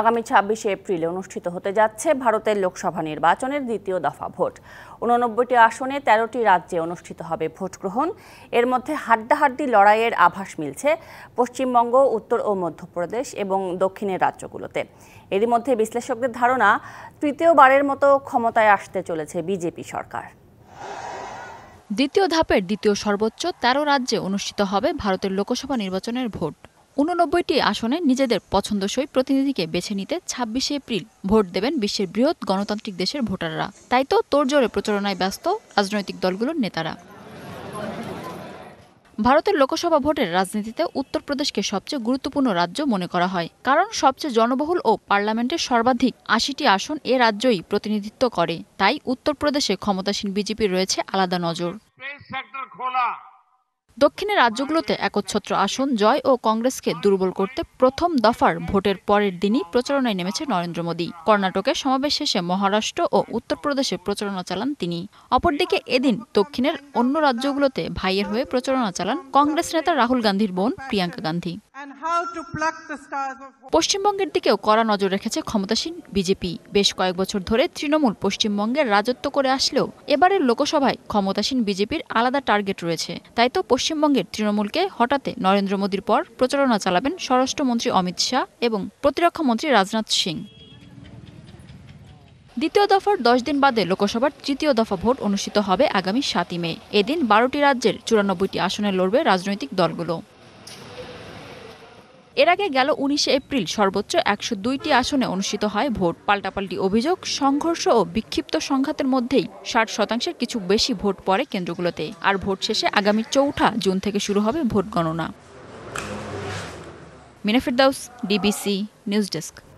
আগামী ছাব্বিশে এপ্রিলে অনুষ্ঠিত হতে যাচ্ছে ভারতের লোকসভা নির্বাচনের দ্বিতীয় দফা ভোট উননব্বইটি আসনে তেরোটি রাজ্যে অনুষ্ঠিত হবে ভোট গ্রহণ এর মধ্যে হাড্ডাহাড্ডি লড়াইয়ের আভাস মিলছে পশ্চিমবঙ্গ উত্তর ও মধ্যপ্রদেশ এবং দক্ষিণের রাজ্যগুলোতে এরই মধ্যে বিশ্লেষকদের ধারণা তৃতীয়বারের মতো ক্ষমতায় আসতে চলেছে বিজেপি সরকার দ্বিতীয় ধাপের দ্বিতীয় সর্বোচ্চ তেরো রাজ্যে অনুষ্ঠিত হবে ভারতের লোকসভা নির্বাচনের ভোট উননব্বইটি আসনে নিজেদের পছন্দসই প্রতিনিধিকে বেছে নিতে ছাব্বিশে এপ্রিল ভোট দেবেন বিশ্বের বৃহৎ গণতান্ত্রিক দেশের ভোটাররা তাই তো তোরজোরে প্রচারণায় ব্যস্ত রাজনৈতিক দলগুলোর নেতারা ভারতের লোকসভা ভোটের রাজনীতিতে উত্তরপ্রদেশকে সবচেয়ে গুরুত্বপূর্ণ রাজ্য মনে করা হয় কারণ সবচেয়ে জনবহুল ও পার্লামেন্টের সর্বাধিক আশিটি আসন এ রাজ্যই প্রতিনিধিত্ব করে তাই উত্তরপ্রদেশে ক্ষমতাসীন বিজেপি রয়েছে আলাদা নজর দক্ষিণের রাজ্যগুলোতে একচ্ছত্র আসন জয় ও কংগ্রেসকে দুর্বল করতে প্রথম দফার ভোটের পরের দিনই প্রচারণায় নেমেছে নরেন্দ্র মোদী কর্ণাটকে সমাবেশ শেষে মহারাষ্ট্র ও উত্তরপ্রদেশে প্রচারণা চালান তিনি অপরদিকে এদিন দক্ষিণের অন্য রাজ্যগুলোতে ভাইয়ের হয়ে প্রচারণা চালান কংগ্রেস নেতা রাহুল গান্ধীর বোন প্রিয়াঙ্কা গান্ধী পশ্চিমবঙ্গের দিকেও কড়া নজর রেখেছে ক্ষমতাসীন বিজেপি বেশ কয়েক বছর ধরে তৃণমূল পশ্চিমবঙ্গের রাজত্ব করে আসলেও এবারের লোকসভায় ক্ষমতাসীন বিজেপির আলাদা টার্গেট রয়েছে তাই তো পশ্চিমবঙ্গের তৃণমূলকে হঠাতে নরেন্দ্র মোদীর পর প্রচারণা চালাবেন স্বরাষ্ট্রমন্ত্রী অমিত শাহ এবং প্রতিরক্ষা মন্ত্রী রাজনাথ সিং দ্বিতীয় দফার দশ দিন বাদে লোকসভার তৃতীয় দফা ভোট অনুষ্ঠিত হবে আগামী সাতই মে এদিন বারোটি রাজ্যের চুরানব্বইটি আসনে লড়বে রাজনৈতিক দলগুলো এর আগে গেল উনিশে এপ্রিল সর্বোচ্চ একশো দুইটি আসনে অনুষ্ঠিত হয় ভোট পাল্টাপাল্টি অভিযোগ সংঘর্ষ ও বিক্ষিপ্ত সংঘাতের মধ্যেই ষাট শতাংশের কিছু বেশি ভোট পড়ে কেন্দ্রগুলোতে আর ভোট শেষে আগামী চৌঠা জুন থেকে শুরু হবে ভোট গণনা মিনাফিরদাউস ডিবিসি নিউজ ডেস্ক